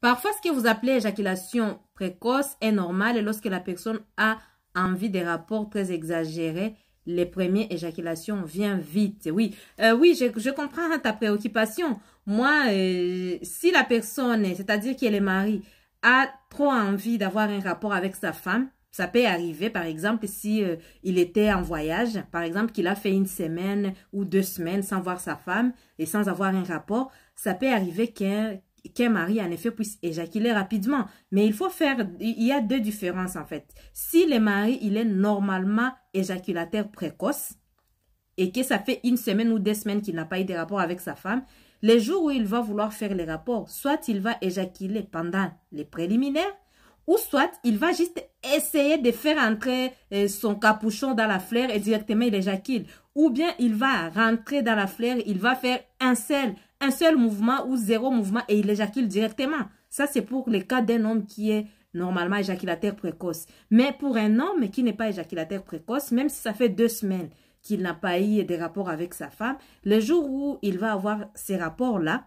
Parfois, ce que vous appelez éjaculation précoce est normal lorsque la personne a envie des rapports très exagérés, les premières éjaculations viennent vite. Oui, euh, oui, je, comprends ta préoccupation. Moi, euh, si la personne, c'est-à-dire qu'elle est mariée, a trop envie d'avoir un rapport avec sa femme, ça peut arriver, par exemple, si euh, il était en voyage, par exemple, qu'il a fait une semaine ou deux semaines sans voir sa femme et sans avoir un rapport, ça peut arriver qu'un qu'un mari en effet puisse éjaculer rapidement. Mais il faut faire, il y a deux différences en fait. Si le mari, il est normalement éjaculateur précoce et que ça fait une semaine ou deux semaines qu'il n'a pas eu de rapport avec sa femme, les jours où il va vouloir faire les rapports, soit il va éjaculer pendant les préliminaires, ou soit il va juste essayer de faire entrer euh, son capuchon dans la fleur et directement il éjacule. Ou bien il va rentrer dans la flaire, il va faire un sel, un seul mouvement ou zéro mouvement et il éjacule directement. Ça, c'est pour le cas d'un homme qui est normalement éjaculateur précoce. Mais pour un homme qui n'est pas éjaculateur précoce, même si ça fait deux semaines qu'il n'a pas eu des rapports avec sa femme, le jour où il va avoir ces rapports-là,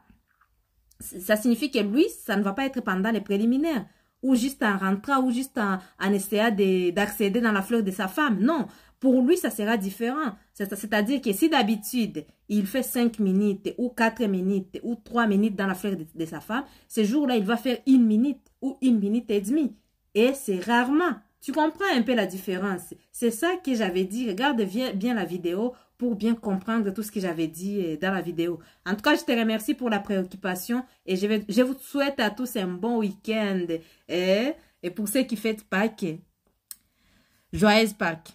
ça signifie que lui, ça ne va pas être pendant les préliminaires ou juste en rentrant, ou juste en, essayant d'accéder dans la fleur de sa femme. Non, pour lui, ça sera différent. C'est-à-dire que si d'habitude, il fait 5 minutes ou 4 minutes ou 3 minutes dans la fleur de, de sa femme, ce jour-là, il va faire 1 minute ou 1 minute et demie. Et c'est rarement. Tu comprends un peu la différence. C'est ça que j'avais dit. Regarde bien la vidéo pour bien comprendre tout ce que j'avais dit euh, dans la vidéo. En tout cas, je te remercie pour la préoccupation et je, vais, je vous souhaite à tous un bon week-end. Et, euh, et pour ceux qui fêtent Pâques, joyeuse Pâques.